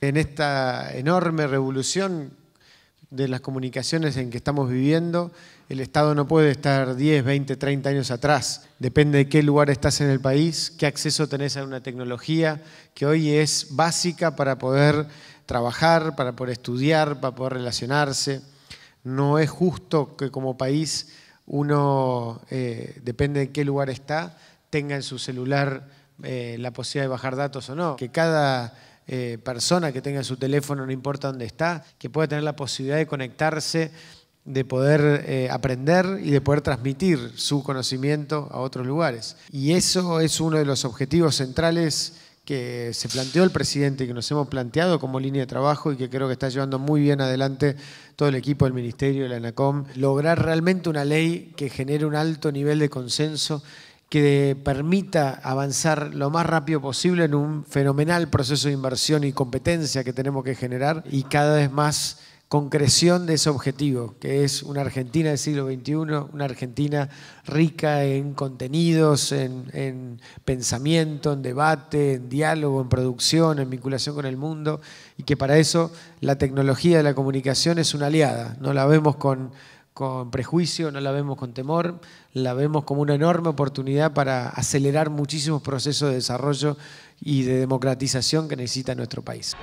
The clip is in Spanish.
en esta enorme revolución de las comunicaciones en que estamos viviendo, el Estado no puede estar 10, 20, 30 años atrás. Depende de qué lugar estás en el país, qué acceso tenés a una tecnología que hoy es básica para poder trabajar, para poder estudiar, para poder relacionarse. No es justo que como país uno, eh, depende de qué lugar está, tenga en su celular eh, la posibilidad de bajar datos o no. Que cada eh, persona que tenga su teléfono, no importa dónde está, que pueda tener la posibilidad de conectarse, de poder eh, aprender y de poder transmitir su conocimiento a otros lugares. Y eso es uno de los objetivos centrales que se planteó el presidente y que nos hemos planteado como línea de trabajo y que creo que está llevando muy bien adelante todo el equipo del Ministerio de la ANACOM, lograr realmente una ley que genere un alto nivel de consenso que permita avanzar lo más rápido posible en un fenomenal proceso de inversión y competencia que tenemos que generar y cada vez más concreción de ese objetivo, que es una Argentina del siglo XXI, una Argentina rica en contenidos, en, pensamiento, en debate, en diálogo, en producción, en vinculación con el mundo, y que para eso la tecnología de la comunicación es una aliada. No la vemos con con prejuicio, no la vemos con temor, la vemos como una enorme oportunidad para acelerar muchísimos procesos de desarrollo y de democratización que necesita nuestro país.